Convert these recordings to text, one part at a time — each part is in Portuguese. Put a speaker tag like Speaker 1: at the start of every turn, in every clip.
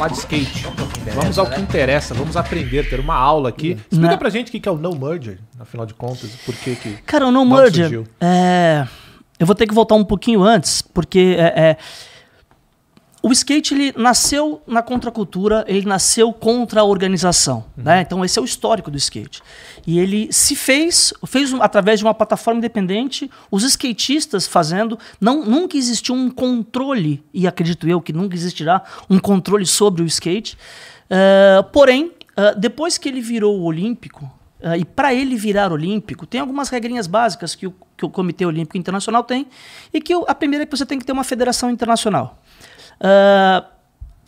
Speaker 1: falar de skate. Vamos ao que interessa, vamos aprender, ter uma aula aqui. Explica pra gente o que é o No Merger, afinal de contas, por que que.
Speaker 2: Cara, o No Merger. É. Eu vou ter que voltar um pouquinho antes, porque é, é o skate ele nasceu na contracultura, ele nasceu contra a organização, uhum. né? Então esse é o histórico do skate. E ele se fez, fez através de uma plataforma independente, os skatistas fazendo, não nunca existiu um controle e acredito eu que nunca existirá um controle sobre o skate. Uh, porém, uh, depois que ele virou o olímpico, Uh, e para ele virar olímpico, tem algumas regrinhas básicas que o, que o Comitê Olímpico Internacional tem, e que o, a primeira é que você tem que ter uma federação internacional. Ah,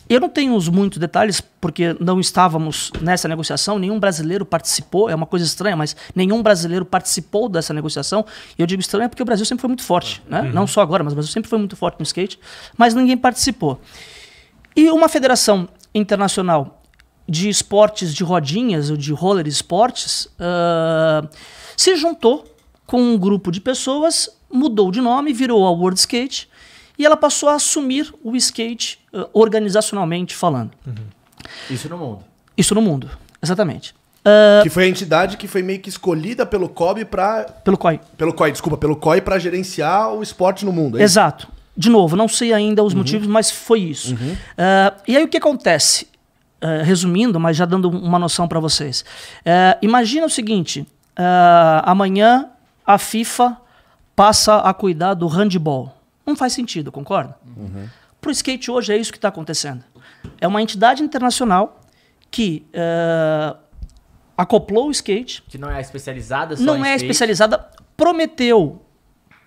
Speaker 2: eu não tenho os muitos detalhes, porque não estávamos nessa negociação, nenhum brasileiro participou, é uma coisa estranha, mas nenhum brasileiro participou dessa negociação. E eu digo estranho porque o Brasil sempre foi muito forte, né? Uhum. não só agora, mas o Brasil sempre foi muito forte no skate, mas ninguém participou. E uma federação internacional de esportes de rodinhas ou de roller esportes uh, se juntou com um grupo de pessoas, mudou de nome, virou a World Skate e ela passou a assumir o skate uh, organizacionalmente falando. Uhum. Isso no mundo. Isso no mundo, exatamente.
Speaker 3: Uh, que foi a entidade que foi meio que escolhida pelo Cobe para pelo COI. Pelo COI, desculpa, pelo COI para gerenciar o esporte no mundo. É Exato.
Speaker 2: De novo, não sei ainda os uhum. motivos, mas foi isso. Uhum. Uh, e aí o que acontece? Uh, resumindo, mas já dando uma noção para vocês. imagina o seguinte: amanhã a FIFA passa a cuidar do handball. Não faz sentido, concorda? Uhum. Para o skate hoje é isso que está acontecendo. É uma entidade internacional que uh, acoplou o skate. Que
Speaker 4: não é especializada só Não é skate.
Speaker 2: especializada, prometeu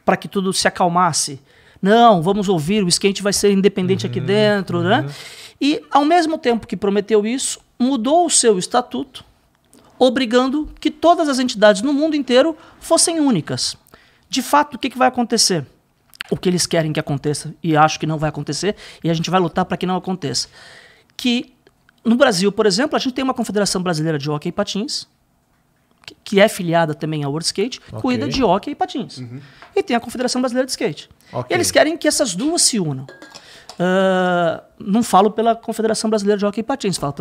Speaker 2: para que tudo se acalmasse. Não, vamos ouvir, o skate vai ser independente uhum, aqui dentro, né? uhum. né? E ao mesmo tempo que prometeu isso, mudou o seu estatuto, obrigando que todas as entidades no mundo inteiro fossem únicas. De fato, o que, que vai acontecer? o que eles querem que aconteça e acho que não vai acontecer, e a gente vai lutar para que não aconteça. Que no Brasil, por exemplo, a gente tem uma Confederação Brasileira de Hockey e Patins, que, que é filiada também à World Skate, okay. cuida de hockey e patins. Uhum. E tem a Confederação Brasileira de Skate. Okay. eles querem que essas duas se unam. Uh, não falo pela Confederação Brasileira de Hockey e Patins, falo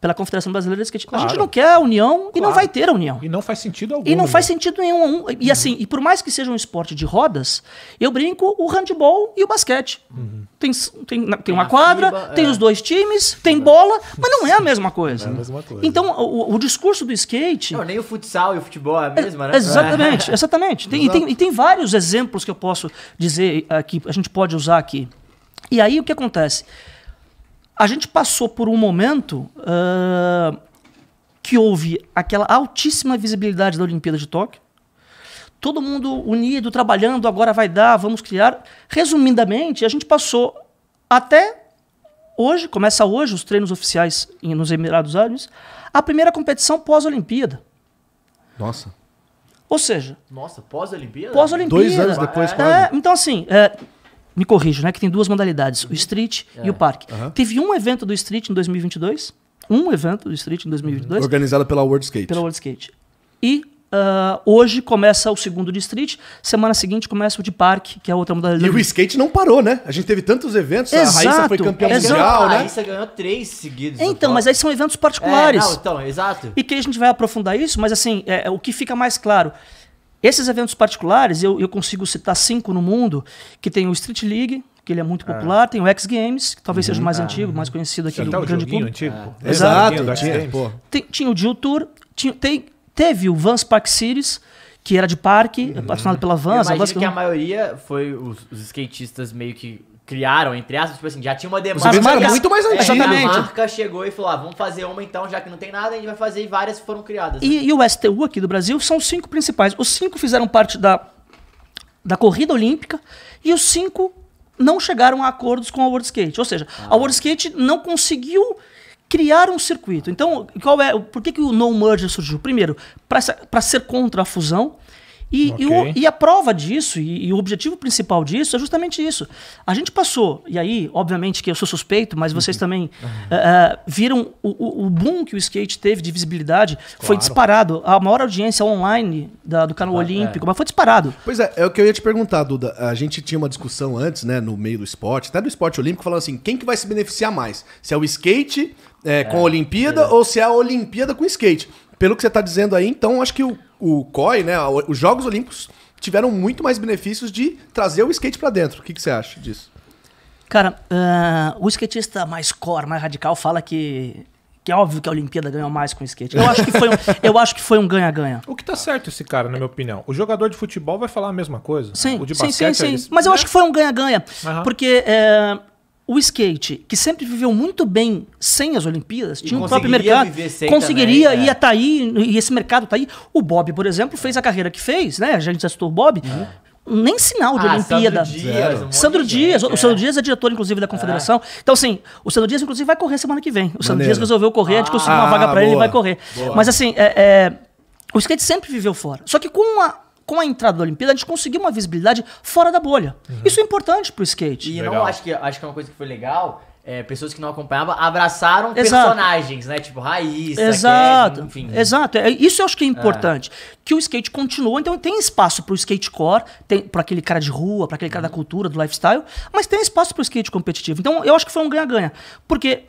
Speaker 2: pela, Confederação Brasileira de Skate. Claro. A gente não quer a união claro. e não vai ter a união. E não faz sentido algum. E não né? faz sentido nenhum. E uhum. assim, e por mais que seja um esporte de rodas, eu brinco o handball e o basquete. Uhum. Tem, tem, tem, uma quadra, FIBA, tem é. os dois times, tem é. bola, mas não é a mesma coisa. É a mesma coisa. Então, o, o, discurso do skate. Não, nem o futsal e o futebol é a é, mesma, né? Exatamente, é. exatamente. Tem, e, tem, e tem vários exemplos que eu posso dizer aqui, a gente pode usar aqui. E aí o que acontece? A gente passou por um momento uh, que houve aquela altíssima visibilidade da Olimpíada de Tóquio, todo mundo unido, trabalhando, agora vai dar, vamos criar. Resumidamente, a gente passou até hoje, começa hoje os treinos oficiais nos Emirados Árabes, a primeira competição pós-Olimpíada. Nossa. Ou seja.
Speaker 4: Nossa, pós-Olimpíada? Pós-Olimpíada. Dois anos depois, é, quase.
Speaker 2: então, assim, é, me corrijo, né? Que tem duas modalidades, o street é. e o é. parque. Uhum. Teve um evento do street em 2022, um evento do street em 2022. Uhum.
Speaker 3: Organizado pela World Skate.
Speaker 2: Pela World Skate. E Uh, hoje começa o segundo de street, semana seguinte começa o de parque, que é a outra modalidade. E o skate não parou, né? A gente teve tantos eventos, exato, a Raíssa foi campeã exato. mundial, né? A Raíssa
Speaker 4: ganhou três seguidos. Então, mas aí
Speaker 2: são eventos particulares. É, não, então, exato. E que a gente vai aprofundar isso, mas assim, é, é o que fica mais claro esses eventos particulares, eu, eu consigo citar cinco no mundo, que tem o Street League, que ele é muito ah. popular, tem o X Games, que talvez uhum. seja mais ah, antigo, uhum. mais conhecido aqui Você do tá grande público. Antigo, Exato. Exato. Tem, tinha o Jill Tour, tinha, tem, teve o Vans Park Series, que era de parque, uhum. patrocinado pela Vans. Eu a Vans... que a
Speaker 4: maioria foi os, os skatistas meio que criaram, entre aspas, tipo assim, já tinha uma demanda. Mas muito mais antiga. É, a marca chegou e falou, ah, vamos fazer uma então, já que não tem nada, a gente vai fazer e várias foram
Speaker 2: criadas. Né? E, e, o STU aqui do Brasil são os cinco principais. Os cinco fizeram parte da, da corrida olímpica e os cinco não chegaram a acordos com a World Skate. Ou seja, ah. a World Skate não conseguiu criar um circuito. Então, qual é, por que, que o no merger surgiu? Primeiro, para ser contra a fusão. E, okay. e, e, a prova disso, e, e, o objetivo principal disso, é justamente isso. A gente passou, e aí, obviamente que eu sou suspeito, mas vocês uhum. também uhum. Uh, viram o, o, boom que o skate teve de visibilidade. Claro. Foi disparado. A maior audiência online da, do canal ah, é, é. Olímpico, é. mas foi disparado. Pois é, é o que eu ia te
Speaker 3: perguntar, Duda. A gente tinha uma discussão antes, né, no meio do esporte, até do esporte olímpico, falando assim: quem que vai se beneficiar mais? Se é o skate. Eh, é, com a Olimpíada ou se é a Olimpíada com skate. Pelo que você está dizendo aí, então acho que o, o COI, né, os Jogos Olímpicos tiveram muito mais benefícios de trazer o skate para dentro. O que, que você acha disso?
Speaker 2: Cara, uh, o skatista mais core, mais radical, fala que, que é óbvio que a Olimpíada ganhou mais com o skate. Eu acho que foi um, eu acho que foi um ganha-ganha. O
Speaker 1: que tá certo esse cara, na minha opinião. O jogador de futebol vai falar a mesma coisa. Sim,
Speaker 2: o de sim, basquete, sim, é sim. Mas eu acho né? que foi um ganha-ganha. Uhum. Porque eh, o skate, que sempre viveu muito bem sem as Olimpíadas, tinha um próprio mercado, conseguiria, também, é. ia estar né? tá aí, e esse mercado está aí. O Bob, por exemplo, fez a carreira que fez, né? A gente já citou o Bob. Uhum nem sinal de ah, Olimpíada. Sandro Dias. É. Sandro Dias, gente, o Sandro é. Dias é diretor, inclusive, da ah. Confederação. É. Então, assim, o Sandro Dias, inclusive, vai correr semana que vem. O Maneiro. Sandro Dias resolveu correr, ah, a gente ah, conseguiu uma vaga para ele e vai correr. Boa. Mas, assim, é, é, o skate sempre viveu fora. Só que com a com a entrada da Olimpíada, a gente conseguiu uma visibilidade fora da bolha. Uhum. Isso é importante pro skate. E legal. não acho
Speaker 4: que, acho que é uma coisa que foi legal é, pessoas que não acompanhavam abraçaram Exato. personagens, né? Tipo Raiz, Exato.
Speaker 2: Kevin, enfim. Exato. É, isso eu acho que é, é. importante. É. Que o skate continua, então tem espaço pro skatecore, tem para aquele cara de rua, para aquele cara uhum. da cultura, do lifestyle, mas tem espaço pro skate competitivo. Então eu acho que foi um ganha-ganha. Porque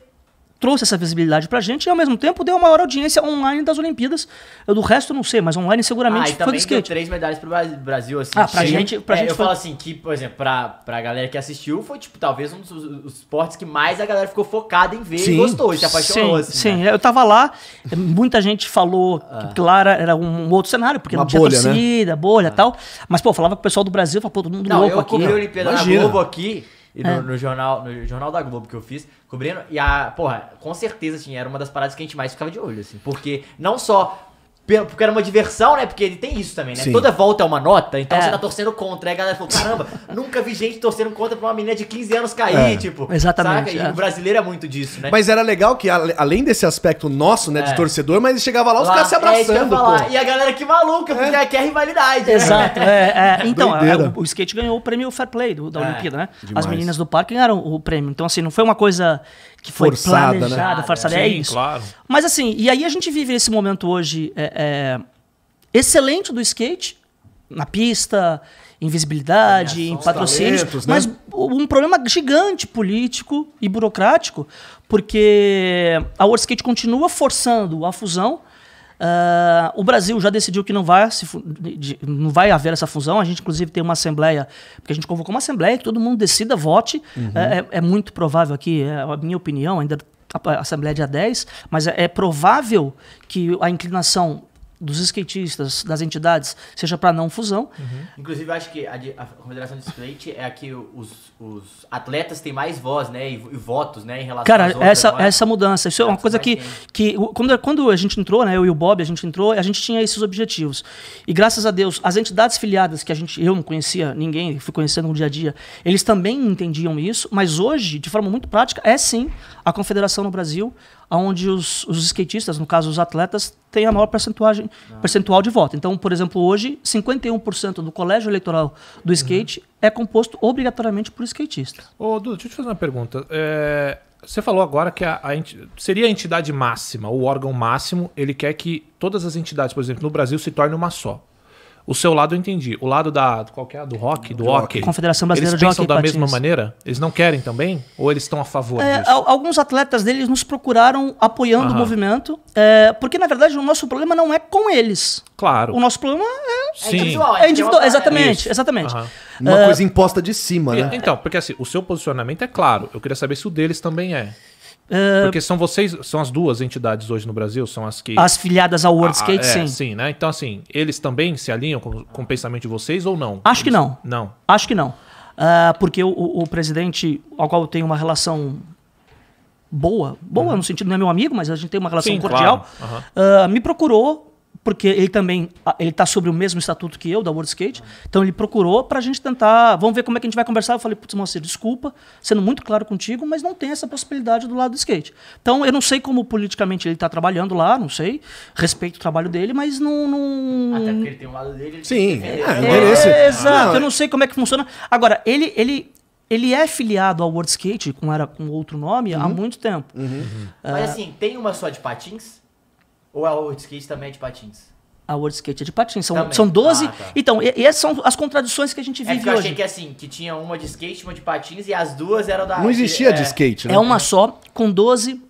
Speaker 2: trouxe essa visibilidade pra gente e ao mesmo tempo deu a maior audiência online das Olimpíadas. Eu, do resto eu não sei, mas online seguramente ah, e foi também skate.
Speaker 4: três medalhas pro Brasil, assim. Ah, pra gente, pra é, gente Eu foi... falo assim, que, por exemplo, pra, pra galera que assistiu, foi, tipo, talvez um dos os esportes que mais a galera
Speaker 2: ficou focada em ver sim, e gostou, se apaixonou, sim, assim. Sim, né? eu tava lá, muita gente falou ah. que Clara era um outro cenário, porque Uma não tinha né? torcida, né? bolha e ah. tal. Mas, pô, falava com o pessoal do Brasil, falava, pô, todo mundo não, louco eu aqui. Eu cobri a Olimpíada Imagina. na Globo aqui... E no, é. no,
Speaker 4: jornal, no jornal da Globo que eu fiz, cobrindo. E a, porra, com certeza, assim, era uma das paradas que a gente mais ficava de olho, assim. Porque não só porque era uma diversão, né? Porque ele tem isso também, né? Sim. Toda volta é uma nota, então é. você tá torcendo contra. Aí a galera falou: caramba, nunca vi gente torcendo contra pra uma menina de 15 anos cair, é. tipo. Exatamente. É. E o brasileiro é muito disso, né? Mas
Speaker 3: era legal que, além desse aspecto nosso, né, de é. torcedor, mas chegava lá, os caras se é
Speaker 4: abraçando. E a galera que maluca, porque aqui é rivalidade. Né? Exato.
Speaker 2: É, então, o, o, skate ganhou o prêmio Fair Play do, da Olimpíada, né? Demais. As meninas do parque ganharam o prêmio. Então, assim, não foi uma coisa que foi forçada, né? planejada, né? forçada. Sim, é isso. Claro. Mas assim, e aí a gente vive esse momento hoje é, excelente do skate, na pista, em visibilidade, em patrocínios, talentos, né? mas né? um problema gigante político e burocrático, porque a World Skate continua forçando a fusão. Uh, o Brasil já decidiu que não vai, se, de, não vai haver essa fusão. A gente, inclusive, tem uma assembleia, porque a gente convocou uma assembleia que todo mundo decida, vote. Uhum. É, é, é, muito provável aqui, é a minha opinião, ainda a Assembleia dia 10, mas é, é provável que a inclinação dos skatistas, das entidades, seja para não fusão. Uhum.
Speaker 4: Inclusive, eu acho que a, a Confederação de Skate é a que os, os atletas têm mais voz, né? E, e votos, né? Em relação Cara, essa, é? essa mudança. Isso é uma coisa que,
Speaker 2: que quando, quando a gente entrou, né? Eu e o Bob, a gente entrou, a gente tinha esses objetivos. E graças a Deus, as entidades filiadas que a gente, eu não conhecia ninguém, fui conhecendo no dia a dia, eles também entendiam isso, mas hoje, de forma muito prática, é sim a Confederação no Brasil, onde os, os skatistas, no caso os atletas, têm a maior percentuagem, ah. percentual de voto. Então, por exemplo, hoje, 51% do colégio eleitoral do uhum. skate uhum. é composto obrigatoriamente por skatistas. Ô, Duda, deixa eu te fazer uma pergunta. É,
Speaker 1: você falou agora que a, a, seria a entidade máxima, o órgão máximo, ele quer que todas as entidades, por exemplo, no Brasil se tornem uma só. O seu lado eu entendi. O lado da. Qual é? Do rock? Do, do hockey. Confederação Brasileira eles de Hockey. Eles pensam da mesma maneira? Eles não querem também? Ou eles estão a favor é, disso?
Speaker 2: Alguns atletas deles nos procuraram apoiando o movimento. É, porque, na verdade, o nosso problema não é com eles. Claro. O nosso problema é, é individual. É individual, exatamente. exatamente.
Speaker 1: Uma é, coisa imposta de cima, né? Então, porque assim, o seu posicionamento é claro. Eu queria saber se o deles também é. Uh, Porque são vocês, são as duas entidades hoje no Brasil, são as que. As filiadas ao World ah, Skate, ah, é, sim. Sim, né? Então, assim, eles também se alinham com, com o pensamento de vocês ou não? Acho eles... que não. Não.
Speaker 2: Acho que não. Uh, porque o, o, presidente, ao qual eu tenho uma relação boa, boa uhum. no sentido, não é meu amigo, mas a gente tem uma relação sim, cordial, claro. uhum. uh, me procurou porque ele também ele está sobre o mesmo estatuto que eu, da World Skate. Então ele procurou para a gente tentar. Vamos ver como é que a gente vai conversar. Eu falei, putz, Moacir, desculpa, sendo muito claro contigo, mas não tem essa possibilidade do lado do skate. Então eu não sei como politicamente ele está trabalhando lá, não sei. Respeito o trabalho dele, mas não. não... Até porque ele tem um lado dele. Sim, é, é, é, Exato, eu não sei como é que funciona. Agora, ele. ele ele é filiado ao World Skate, com, era, com outro nome, uhum. há muito tempo. Uhum. Uhum. Mas assim,
Speaker 4: tem uma só de patins? Ou a World Skate também é de patins?
Speaker 2: A World Skate é de patins. São, são 12. Ah, tá. Então, essas é, são as contradições que a gente é vive é hoje. Eu achei que
Speaker 4: assim, que tinha uma de skate, uma de patins e as duas eram da. Não existia de, de é.
Speaker 2: skate, né? É uma só com 12.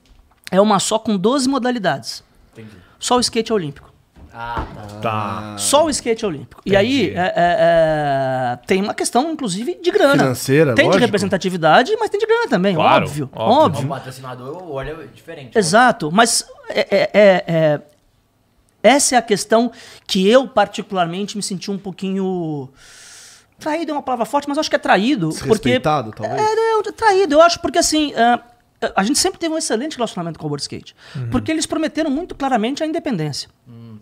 Speaker 2: É uma só com 12 modalidades. Entendi. Só o skate olímpico.
Speaker 1: Ah, tá. tá. Só
Speaker 2: o skate olímpico. Entendi. E aí é, é, é, tem uma questão, inclusive, de grana. Financeira, Tem lógico. de representatividade, mas tem de grana também, claro, óbvio. Óbvio. óbvio. O
Speaker 4: patrocinador olha é diferente. Né?
Speaker 2: Exato, óbvio. mas é, é, essa é a questão que eu, particularmente, me senti um pouquinho. Traído é uma palavra forte, mas acho que é traído. Desrespeitado, porque... talvez. É, é, traído. Eu acho porque, assim, a gente sempre teve um excelente relacionamento com o World skate. Uhum. Porque eles prometeram muito claramente a independência. Uhum.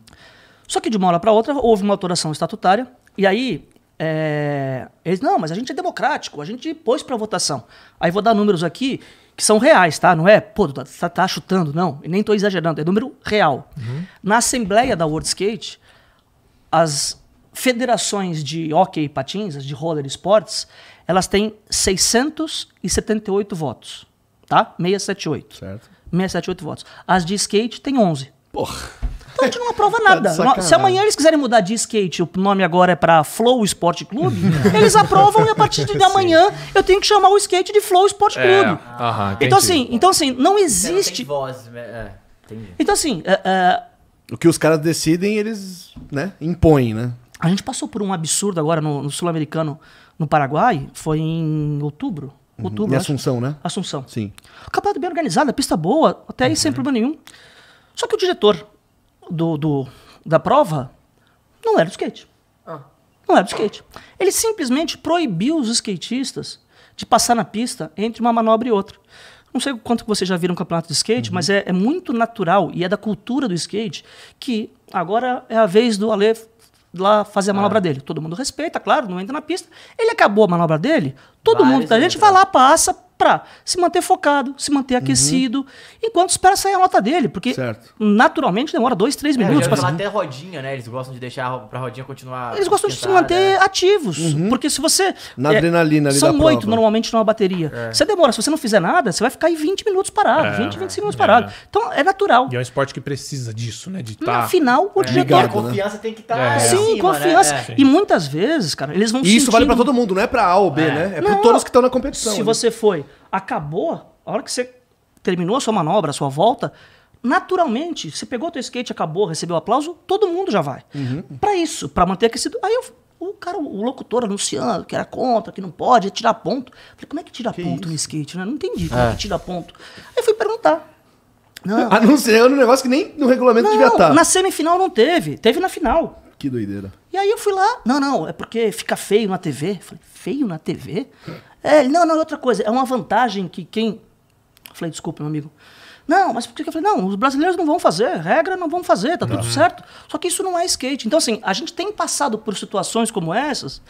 Speaker 2: Só que de uma hora para outra houve uma alteração estatutária e aí é, eles, não, mas a gente é democrático, a gente pôs para votação. Aí vou dar números aqui que são reais, tá? Não é, pô, tá, tá, tá chutando, não. E nem estou exagerando, é número real. Uhum. Na assembleia da World Skate, as federações de hockey e patins, de roller esportes, elas têm 678 votos, tá? 678. Certo. 678 votos. As de skate têm 11. Porra. Então a gente não aprova tá nada. Tá Se amanhã eles quiserem mudar de skate, o nome agora é para Flow Esporte Clube, eles aprovam e a partir de amanhã eu tenho que chamar o skate de Flow Esporte é, Clube. É. então assim, então assim, não existe. Não voz, né? é, então assim, é, é,
Speaker 3: o que os caras decidem,
Speaker 2: eles, né,
Speaker 3: impõem, né?
Speaker 2: A gente passou por um absurdo agora no, no sul-americano, no Paraguai, foi em outubro. Uhum. Outubro, em Assunção, né? Assunção. Sim. O campeonato bem organizado, a pista boa, até aí sem uhum. problema nenhum. Só que o diretor, do, do, da prova não era do skate. Ah. Não era do skate. Ele simplesmente proibiu os skatistas de passar na pista entre uma manobra e outra. Não sei quanto vocês já viram um campeonato de skate, uhum. mas é, é, muito natural e é da cultura do skate que agora é a vez do Ale lá fazer a ah. manobra ah. dele. Todo mundo respeita, claro, não entra na pista. Ele acabou a manobra dele, todo mundo da gente vai lá, passa, para se manter focado, se manter uhum. aquecido, uhum. enquanto espera sair a nota dele, porque certo. naturalmente demora dois, três é, minutos. É, pra... até
Speaker 4: rodinha, né? Eles gostam de deixar para rodinha continuar. Eles gostam de se manter
Speaker 2: né? ativos, uhum. porque se você. Na é, adrenalina ali São oito normalmente numa bateria. É. Você demora, se você não fizer nada, você vai ficar aí 20 minutos parado, é. 20, 25 minutos parado. É. Então é natural. E é um esporte que precisa disso, né? De tá... final, o é. dia Ligado, A né? confiança né? tem que estar. Tá é. Sim, né? confiança. Né? E muitas vezes, cara, eles vão. E isso sentindo... vale para todo mundo, não é para A ou B, né? É para todos que estão na competição. Se você foi acabou, a hora que você terminou a sua manobra, a sua volta, naturalmente, você pegou o teu skate, acabou, recebeu o aplauso, todo mundo já vai. Uhum. Para isso, para manter aquecido. Aí eu, o cara, o locutor anunciando que era contra, que não pode, tirar ponto. Falei, como é que tira que ponto isso? no skate? Né? Não entendi como é. que tira ponto. Aí fui perguntar. Não. Anunciando um negócio que nem no regulamento não, devia tá. estar. Na semifinal não teve, teve na final. Que doideira. E aí eu fui lá, não, não, é porque fica feio na TV. Falei, feio na TV? É, não, não, é outra coisa. É uma vantagem que quem. falei, desculpa, meu amigo. Não, mas por que eu falei? Não, os brasileiros não vão fazer, regra não vão fazer, tá tudo certo. Só que isso não é skate. Então, assim, a gente tem passado por situações como essas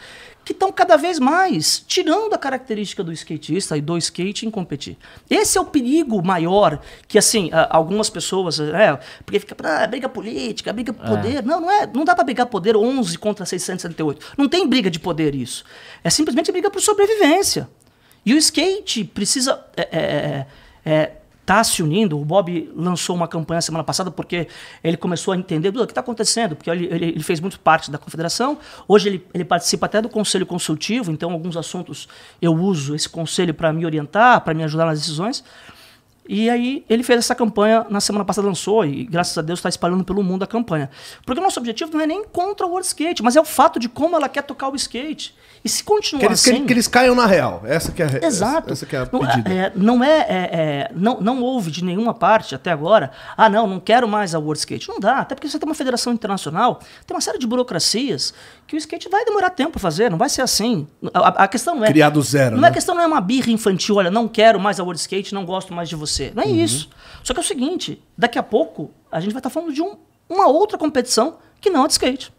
Speaker 2: que estão cada vez mais tirando a característica do skatista e do skate em competir. Esse é o perigo maior que, assim, algumas pessoas, é, porque fica, ah, briga política, briga por é. poder. Não, não é, não dá para brigar poder 11 contra 678. Não tem briga de poder isso. É simplesmente briga por sobrevivência. E o skate precisa é, é, é, é está se unindo. O Bob lançou uma campanha semana passada porque ele começou a entender tudo o que está acontecendo, porque ele, ele, ele, fez muito parte da confederação. Hoje ele, ele participa até do conselho consultivo, então alguns assuntos eu uso esse conselho para me orientar, para me ajudar nas decisões. E aí ele fez essa campanha, na semana passada lançou, e graças a Deus está espalhando pelo mundo a campanha. Porque o nosso objetivo não é nem contra o World Skate, mas é o fato de como ela quer tocar o skate. E se continuar que eles, Que, assim- que eles
Speaker 3: caiam na real. Essa que é a Exato. Essa, que é a pedida. Não,
Speaker 2: é, é não, é, é, é, não, não houve de nenhuma parte até agora, ah, não, não quero mais a World Skate. Não dá, até porque você tem uma federação internacional, tem uma série de burocracias que o skate vai demorar tempo a fazer, não vai ser assim. A, a questão não é... Criado zero, Não é a né? questão, não é uma birra infantil, olha, não quero mais a World Skate, não gosto mais de você. Não é uhum. isso. Só que é o seguinte, daqui a pouco a gente vai estar falando de um, uma outra competição que não é de skate.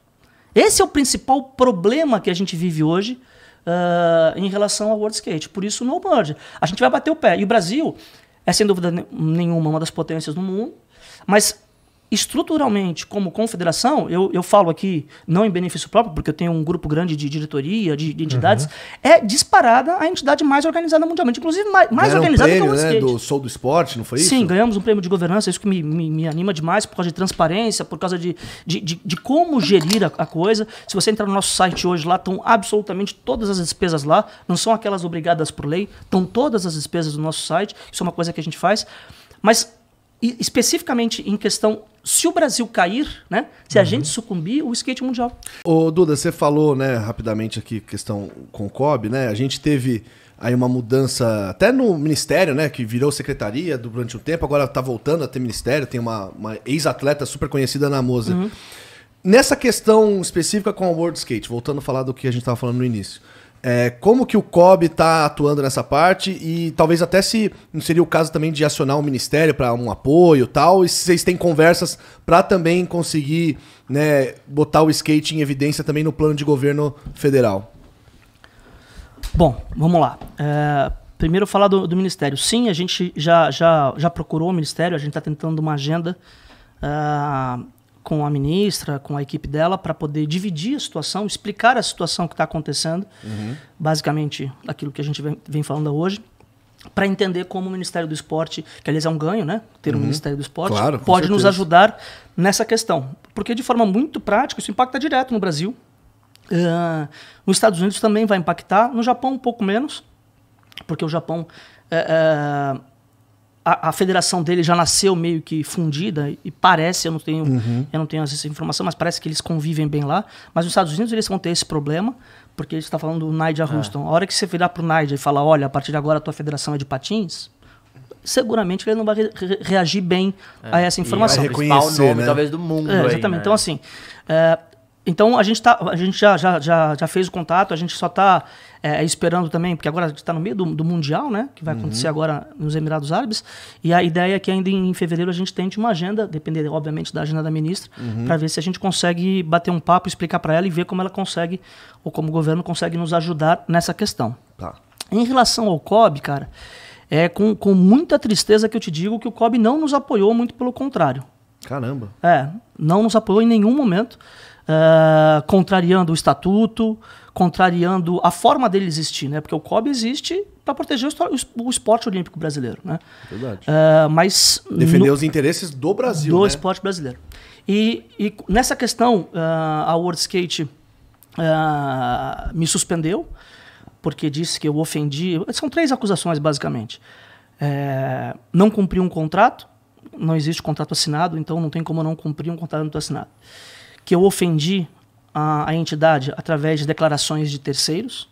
Speaker 2: Esse é o principal problema que a gente vive hoje uh, em relação ao World Skate. Por isso, no merge. A gente vai bater o pé. E o Brasil é, sem dúvida nenhuma, uma das potências do mundo. Mas estruturalmente, como confederação, eu, eu falo aqui não em benefício próprio, porque eu tenho um grupo grande de diretoria, de, de entidades, uhum. é disparada a entidade mais organizada mundialmente. Inclusive, mais, mais organizada um prêmio, que o né, do
Speaker 3: Sou do Esporte, não foi isso? Sim,
Speaker 2: ganhamos um prêmio de governança, é isso que me, me, me, anima demais, por causa de transparência, por causa de, de, de, de como gerir a, a, coisa. Se você entrar no nosso site hoje, lá estão absolutamente todas as despesas lá, não são aquelas obrigadas por lei, estão todas as despesas do nosso site, isso é uma coisa que a gente faz. Mas e especificamente em questão se o Brasil cair, né? Se a uhum. gente sucumbir, o skate mundial.
Speaker 3: Ô, Duda, você falou, né, rapidamente aqui, questão com o COB, né? A gente teve aí uma mudança até no ministério, né? Que virou secretaria durante um tempo, agora tá voltando a ter ministério, tem uma, uma ex-atleta super conhecida na Moza. Uhum. Nessa questão específica com o World Skate, voltando a falar do que a gente estava falando no início. É, como que o COB está atuando nessa parte e talvez até se não seria o caso também de acionar o um ministério para um apoio tal, e se vocês têm conversas para também conseguir né, botar o skate em evidência também no plano de governo federal.
Speaker 2: Bom, vamos lá. É, primeiro falar do, do, ministério. Sim, a gente já, já, já procurou o ministério, a gente está tentando uma agenda. Uh, com a ministra, com a equipe dela, para poder dividir a situação, explicar a situação que está acontecendo, uhum. basicamente aquilo que a gente vem, vem falando hoje, para entender como o Ministério do Esporte, que aliás é um ganho, né? Ter uhum. um Ministério do Esporte, claro, pode nos ajudar nessa questão. Porque de forma muito prática, isso impacta direto no Brasil. Uh, ah, nos Estados Unidos também vai impactar, no Japão um pouco menos, porque o Japão. Uh, uh, a, a, federação dele já nasceu meio que fundida e parece, eu não tenho, uhum. eu não tenho essa informação, mas parece que eles convivem bem lá. Mas nos Estados Unidos eles vão ter esse problema, porque a gente está falando do Nigel é. A hora que você virar para o Nigel e falar, olha, a partir de agora a tua federação é de patins, seguramente ele não vai re re reagir bem é. a essa informação. E vai reconhecer, nome, né? talvez, do mundo. É, exatamente. Aí, né? Então, assim, é, então a gente, tá, a gente já, já, já, já fez o contato, a gente só está é, é, esperando também, porque agora a gente está no meio do, do Mundial, né? Que vai uhum. acontecer agora nos Emirados Árabes. E a ideia é que ainda em fevereiro a gente tente uma agenda, dependendo, obviamente, da agenda da ministra, uhum. para ver se a gente consegue bater um papo, explicar para ela e ver como ela consegue, ou como o governo consegue nos ajudar nessa questão. Tá. Em relação ao COB, cara, é com, com muita tristeza que eu te digo que o COB não nos apoiou, muito pelo contrário. Caramba. É, não nos apoiou em nenhum momento, uh, contrariando o estatuto, contrariando a forma dele existir, né? Porque o COB existe para proteger o esporte olímpico brasileiro, né? Verdade. Uh, mas defender no... os interesses do Brasil, do né? esporte brasileiro. E, e nessa questão uh, a World Skate uh, me suspendeu porque disse que eu ofendi. São três acusações basicamente. É, não cumpri um contrato, não existe contrato assinado, então não tem como eu não cumprir um contrato assinado. Que eu ofendi a, a entidade através de declarações de terceiros.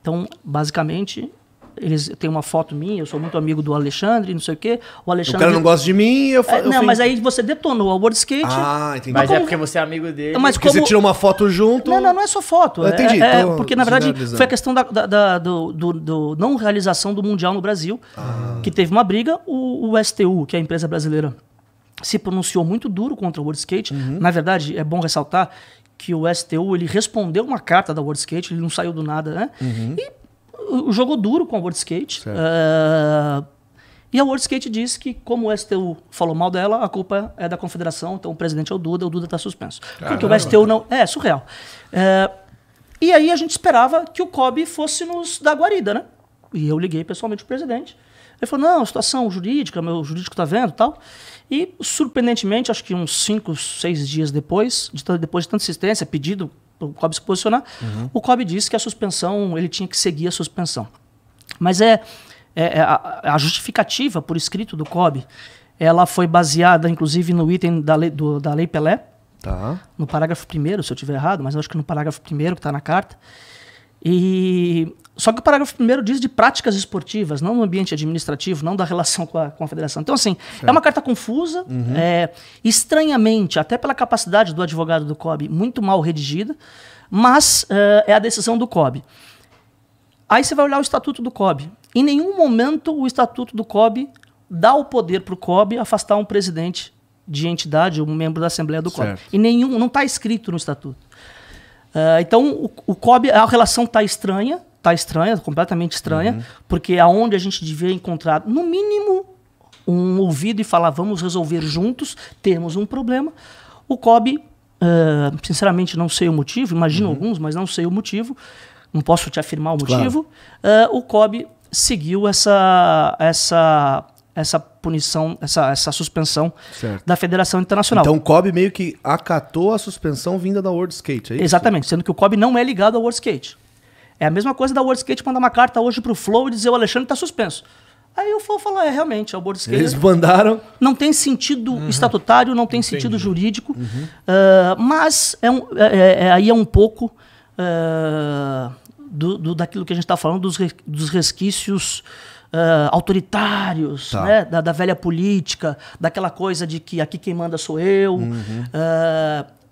Speaker 2: Então, basicamente, eles têm uma foto minha, eu sou muito amigo do Alexandre, não sei o quê. O Alexandre. O cara não gosta de mim, eu falo. É, não, mas aí você detonou a World Skate. Ah, entendi. Mas, mas é como... é porque você é amigo dele. Mas porque como... você tirou
Speaker 3: uma foto junto. Não, não,
Speaker 2: não é só foto. Eu é, entendi. É, é porque, na verdade, foi a questão da, da, da do, do, do, não realização do Mundial no Brasil, ah. que teve uma briga. O, o STU, que é a empresa brasileira se pronunciou muito duro contra o World Skate. Uhum. Na verdade, é bom ressaltar que o STU ele respondeu uma carta da World Skate, ele não saiu do nada, né? Uhum. E jogou duro com a World Skate. Uh, e a World Skate disse que, como o STU falou mal dela, a culpa é da confederação, então o presidente é o Duda, o Duda está suspenso. Caramba. Porque o STU não. É, surreal. Uh, e aí a gente esperava que o COB fosse nos dar guarida, né? E eu liguei pessoalmente o presidente ele falou, não, situação jurídica, meu jurídico está vendo tal. E, surpreendentemente, acho que uns 5, 6 dias depois, de, depois de tanta insistência, pedido para o COB se posicionar, uhum. o COB disse que a suspensão, ele tinha que seguir a suspensão. Mas é, é, é a, a, justificativa por escrito do COB, ela foi baseada, inclusive, no item da lei, do, da lei Pelé, tá. no parágrafo primeiro, se eu estiver errado, mas acho que no parágrafo primeiro que está na carta, e só que o parágrafo primeiro diz de práticas esportivas, não no ambiente administrativo, não da relação com a, com a federação. Então, assim, é certo. é uma carta confusa, uhum. é, estranhamente, até pela capacidade do advogado do COB, muito mal redigida, mas uh, é a decisão do COB. Aí você vai olhar o estatuto do COB. Em nenhum momento o estatuto do COB dá o poder para o COB afastar um presidente de entidade ou um membro da Assembleia do certo. COB. E nenhum, não está escrito no estatuto. Uh, então, o, o a relação está estranha, está estranha, completamente estranha, uhum. porque aonde a gente devia encontrar, no mínimo, um ouvido e falar, vamos resolver juntos, temos um problema, o Cobe uh, ah, sinceramente, não sei o motivo, imagino uhum. alguns, mas não sei o motivo, não posso te afirmar o motivo, claro. uh, o Cobe seguiu essa, essa, essa punição, essa, essa suspensão certo. da Federação Internacional. Então o COB meio que acatou a suspensão vinda da World Skate, é isso? Exatamente, sendo que o COB não é ligado ao World Skate. É a mesma coisa da World Skate mandar uma carta hoje pro Flow e dizer o Alexandre tá suspenso. Aí o Flow fala, é realmente, é o World Skate. Eles mandaram. Não tem sentido uhum. estatutário, não tem Entendi. sentido jurídico, uhum. uh, mas é um, é, é, é, aí é um pouco uh, do, do, daquilo que a gente está falando, dos, dos resquícios uh, autoritários, tá. né? Da, da, velha política, daquela coisa de que aqui quem manda sou eu. Uhum. Uh,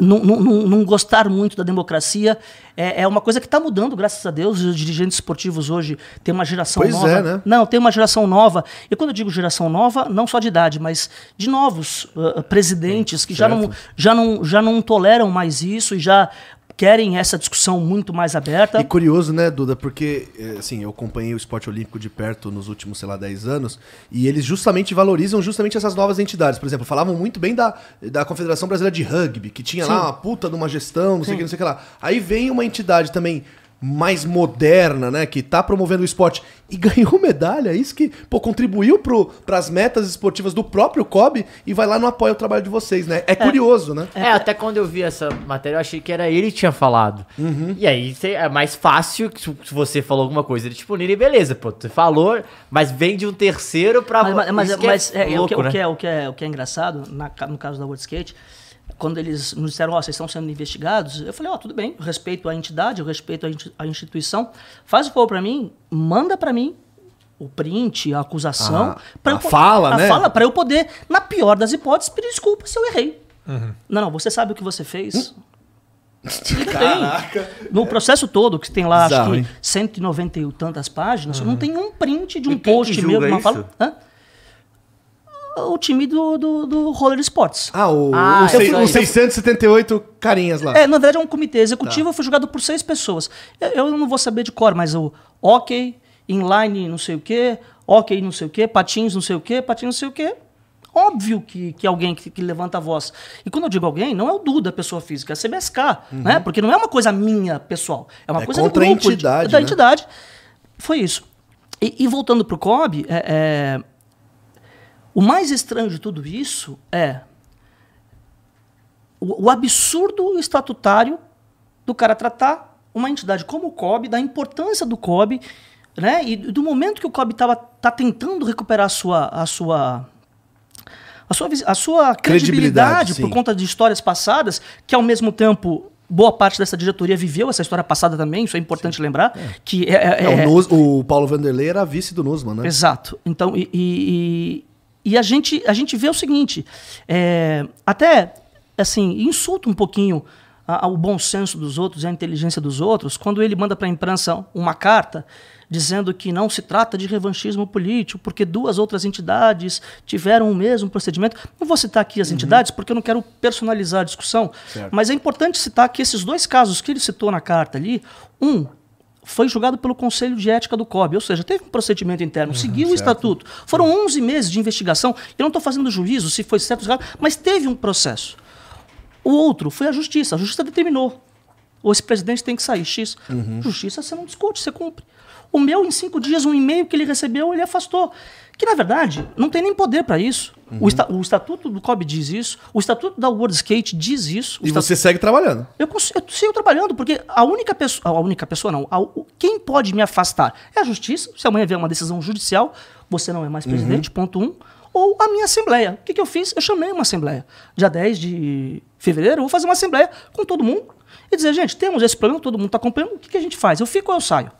Speaker 2: não, não, não, gostar muito da democracia é, é uma coisa que está mudando, graças a Deus. Os dirigentes esportivos hoje têm uma geração pois é, nova. É, né? Não, tem uma geração nova. E quando eu digo geração nova, não só de idade, mas de novos uh, presidentes que já não, já, não, já não toleram mais isso e já querem essa discussão muito mais aberta. E curioso,
Speaker 3: né, Duda, porque eh, assim, eu acompanhei o esporte olímpico de perto nos últimos, sei lá, 10 anos, e eles justamente valorizam justamente essas novas entidades. Por exemplo, falavam muito bem da, da Confederação Brasileira de Rugby, que tinha Sim. lá uma puta de uma gestão, não Sim. sei o que, não sei o que lá. Aí vem uma entidade também mais moderna, né? Que está promovendo o esporte e ganhou medalha. É isso que pô, contribuiu para as metas esportivas do próprio COB e vai lá no apoio o trabalho de vocês, né? É, é curioso, né? É,
Speaker 4: até quando eu vi essa matéria, eu achei que era ele que tinha falado. Uhum. E aí é mais fácil que se você falou alguma coisa ele te tipo, punir, beleza, pô, você falou, mas vem de um terceiro para Mas, mas, é, é, é, o, que, o, que né?
Speaker 2: é, o que é o que é engraçado, na, no caso da World Skate quando eles nos disseram, ó, oh, vocês estão sendo investigados, eu falei, ó, oh, tudo bem, eu respeito a entidade, eu respeito a, instituição, faz o favor para mim, manda para mim o print, a acusação, ah, pra a eu, fala, a né? fala para eu poder, na pior das hipóteses, pedir desculpa se eu errei. Uhum. Não, não, você sabe o que você fez? Hum?
Speaker 4: Caraca. No
Speaker 2: processo todo, que tem lá, Exato, acho que hein? 190 e tantas páginas, uhum. não tem um print de um post meu. Uma fala... Hã? o time do, do, do Roller Sports. Ah, o, ah, o, o
Speaker 3: 678
Speaker 2: carinhas lá. É, na verdade é um comitê executivo, tá. foi jogado por seis pessoas. Eu, eu, não vou saber de cor, mas o ok inline não sei o quê, ok não sei o quê, patins não sei o quê, patins não sei o quê. Óbvio que, que alguém que, que levanta a voz. E quando eu digo alguém, não é o Duda, pessoa física, é CBSK, uhum. né? Porque não é uma coisa minha, pessoal. É uma é coisa grupo, a entidade, de, da né? entidade. Foi isso. E, e voltando pro COB, é, é o mais estranho de tudo isso é o, o absurdo estatutário do cara tratar uma entidade como o COB, da importância do COB, né? E do momento que o COB estava tá tentando recuperar a sua a sua a sua, a sua credibilidade, por conta de histórias passadas, que ao mesmo tempo boa parte dessa diretoria viveu essa história passada também, isso é importante Sim. lembrar. É. Que é, é, é o, é o, Paulo Vanderlei era
Speaker 3: vice do Nusman, né? Exato.
Speaker 2: Então, e, e, e a gente, a gente vê o seguinte, é, até assim, insulta um pouquinho a, ao bom senso dos outros e a inteligência dos outros, quando ele manda para a imprensa uma carta dizendo que não se trata de revanchismo político, porque duas outras entidades tiveram o mesmo procedimento. Não vou citar aqui as uhum. entidades, porque eu não quero personalizar a discussão, certo. mas é importante citar que esses dois casos que ele citou na carta ali, um foi julgado pelo Conselho de Ética do COB, ou seja, teve um procedimento interno, uhum, seguiu certo. o estatuto. Foram 11 meses de investigação. Eu não estou fazendo juízo se foi certo ou errado, mas teve um processo. O outro foi a justiça. A justiça determinou. Ou esse presidente tem que sair, X. Uhum. Justiça você não discute, você cumpre. O meu, em cinco dias, um e-mail que ele recebeu, ele afastou. Que, na verdade, não tem nem poder para isso. Uhum. O, esta, o, estatuto do COB diz isso, o estatuto da World Skate diz isso. E você segue trabalhando. Eu, eu, sigo trabalhando, porque a única pessoa. A única pessoa não. A, quem pode me afastar é a justiça. Se amanhã vier uma decisão judicial, você não é mais uhum. presidente, uhum. ponto um. Ou a minha assembleia. O que, que eu fiz? Eu chamei uma assembleia. Dia 10 de fevereiro, eu vou fazer uma assembleia com todo mundo e dizer, gente, temos esse problema, todo mundo está acompanhando, o que, que, a gente faz? Eu fico ou eu saio?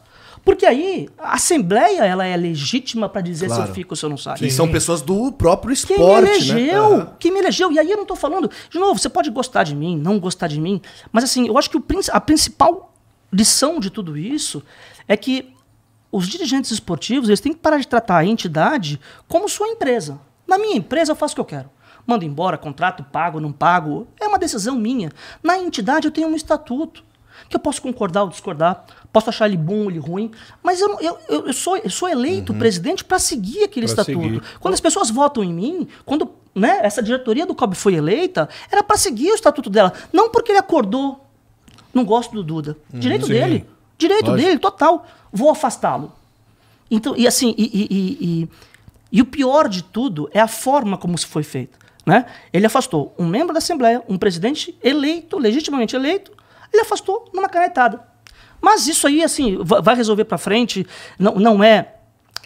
Speaker 2: Porque aí a Assembleia ela é legítima para dizer claro. se eu fico ou se eu não saio. Sim. E são pessoas do próprio esporte. Quem me né? elegeu, né? quem me elegeu. E aí eu não estou falando. De novo, você pode gostar de mim, não gostar de mim. Mas assim, eu acho que o, a principal lição de tudo isso é que os dirigentes esportivos eles têm que parar de tratar a entidade como sua empresa. Na minha empresa eu faço o que eu quero. Mando embora, contrato pago, não pago. É uma decisão minha. Na entidade eu tenho um estatuto que eu posso concordar ou discordar, posso achar ele bom ou ele ruim, mas eu, eu, eu, sou, eu sou eleito uhum. presidente para seguir aquele pra estatuto. Seguir. Quando as pessoas votam em mim, quando né, essa diretoria do COB foi eleita, era para seguir o estatuto dela. Não porque ele acordou. Não gosto do Duda. Uhum. Direito uhum, dele. Direito Lógico. dele, total. Vou afastá-lo. Então, e assim, e e, e, e, e o pior de tudo é a forma como isso foi feito. Né? Ele afastou um membro da Assembleia, um presidente eleito, legitimamente eleito, ele afastou numa canetada. Mas isso aí, assim, vai resolver para frente, não, não é.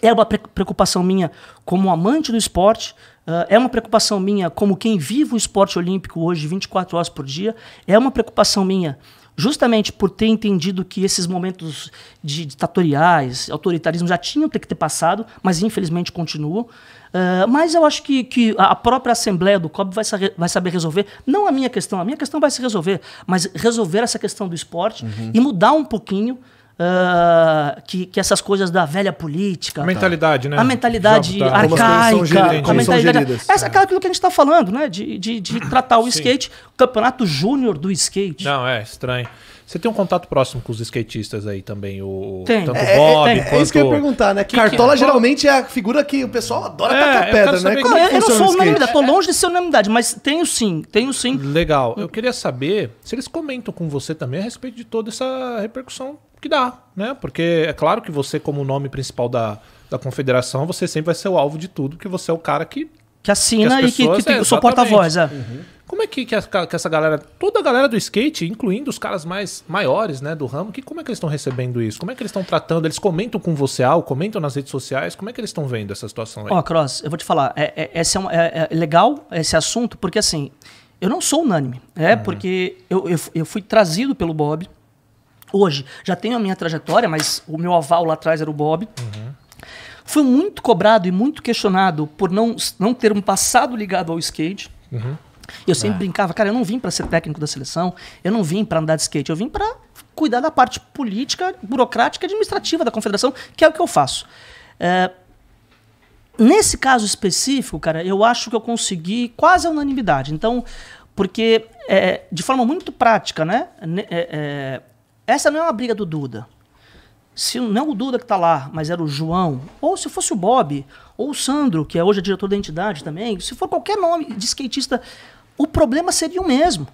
Speaker 2: É uma preocupação minha como amante do esporte, ah, é uma preocupação minha, como quem vive o esporte olímpico hoje 24 horas por dia, é uma preocupação minha, justamente por ter entendido que esses momentos de ditatoriais, autoritarismo já tinham que ter passado, mas infelizmente continuam. Ah, mas eu acho que, que a própria Assembleia do COB vai, vai, saber resolver, não a minha questão, a minha questão vai se resolver, mas resolver essa questão do esporte uhum. e mudar um pouquinho Uh, que, que, essas coisas da velha política. A mentalidade, tá. né? A mentalidade tá. arcaica. a mentalidade. Essa é aquela que a gente está falando, né? De, de, de tratar o skate, o campeonato
Speaker 1: júnior do skate. Não, é estranho. Você tem um contato próximo com os skatistas aí também, o tem.
Speaker 3: tanto é, é, Bob é, é, quanto... é, isso que eu ia perguntar, né? Que é? Cartola que geralmente é a figura que o pessoal adora é, tacar
Speaker 2: pedra, né? Como é eu, eu não sou unanimidade, tô longe de ser unanimidade, mas tenho sim, tenho sim. Legal. Eu
Speaker 1: queria saber se eles comentam com você também a respeito de toda essa repercussão que dá, né? Porque é claro que você, como nome principal da, da confederação, você sempre vai ser o alvo de tudo, porque você é o cara que que assina que pessoas, e que, que, que é, sou porta-voz. É. Uhum. Como é que, que, a, que, essa galera, toda a galera do skate, incluindo os caras mais maiores, né, do ramo, que como é que eles estão recebendo isso? Como é que eles estão tratando? Eles comentam com você algo, comentam nas redes sociais? Como é que eles estão vendo essa situação aí? Ó, oh,
Speaker 2: Cross, eu vou te falar, é, é, é, é, legal esse assunto, porque assim, eu não sou unânime, é uhum. porque eu, eu, eu fui trazido pelo Bob. Hoje, já tenho a minha trajetória, mas o meu aval lá atrás era o Bob. Uhum fui muito cobrado e muito questionado por não, não ter um passado ligado ao skate. Uhum. Eu sempre é. brincava, cara, eu não vim para ser técnico da seleção, eu não vim para andar de skate, eu vim para cuidar da parte política, burocrática, administrativa da confederação, que é o que eu faço. É, nesse caso específico, cara, eu acho que eu consegui quase a unanimidade. Então, porque é, de forma muito prática, né? É, é, essa não é uma briga do Duda. Se não o Duda que está lá, mas era o João, ou se fosse o Bob, ou o Sandro, que é hoje é diretor da entidade também, se for qualquer nome de skatista o problema seria o mesmo.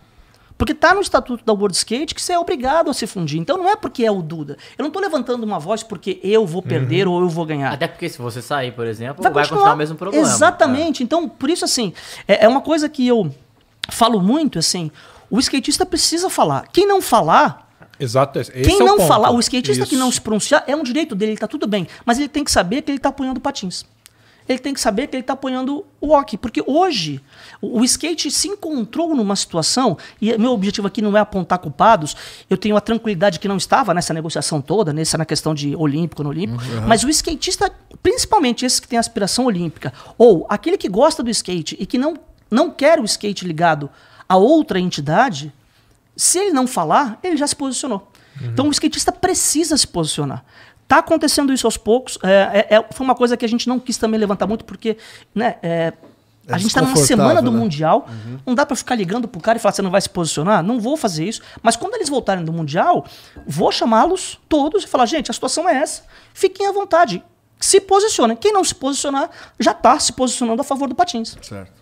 Speaker 2: Porque está no estatuto da World Skate que você é obrigado a se fundir. Então não é porque é o Duda. Eu não estou levantando uma voz porque eu vou perder uhum. ou eu vou ganhar. Até porque se você sair, por exemplo, vai, vai continuar, continuar o mesmo problema. Exatamente. É. Então, por isso, assim, é, é uma coisa que eu falo muito, assim, o skatista precisa falar. Quem não falar, Exato. Esse Quem é não o falar, o skatista Isso. que não se pronunciar, é um direito dele, ele tá tudo bem. Mas ele tem que saber que ele está apoiando patins ele tem que saber que ele está apoiando o walk. Porque hoje o, o skate se encontrou numa situação, e é, meu objetivo aqui não é apontar culpados, eu tenho a tranquilidade que não estava nessa negociação toda, nessa na questão de olímpico, no olímpico, uhum. mas o skatista, principalmente esse que tem aspiração olímpica, ou aquele que gosta do skate e que não, não quer o skate ligado a outra entidade, se ele não falar, ele já se posicionou. Uhum. Então o skatista precisa se posicionar. Tá acontecendo isso aos poucos. É, é, é, foi uma coisa que a gente não quis também levantar muito, porque, né? É, é a gente está numa semana do né? Mundial, uhum. não dá para ficar ligando pro cara e falar, você não vai se posicionar? Não vou fazer isso. Mas quando eles voltarem do Mundial, vou chamá-los todos e falar, gente, a situação é essa. Fiquem à vontade. Se posicionem. Quem não se posicionar, já está se posicionando a favor do Patins. Certo.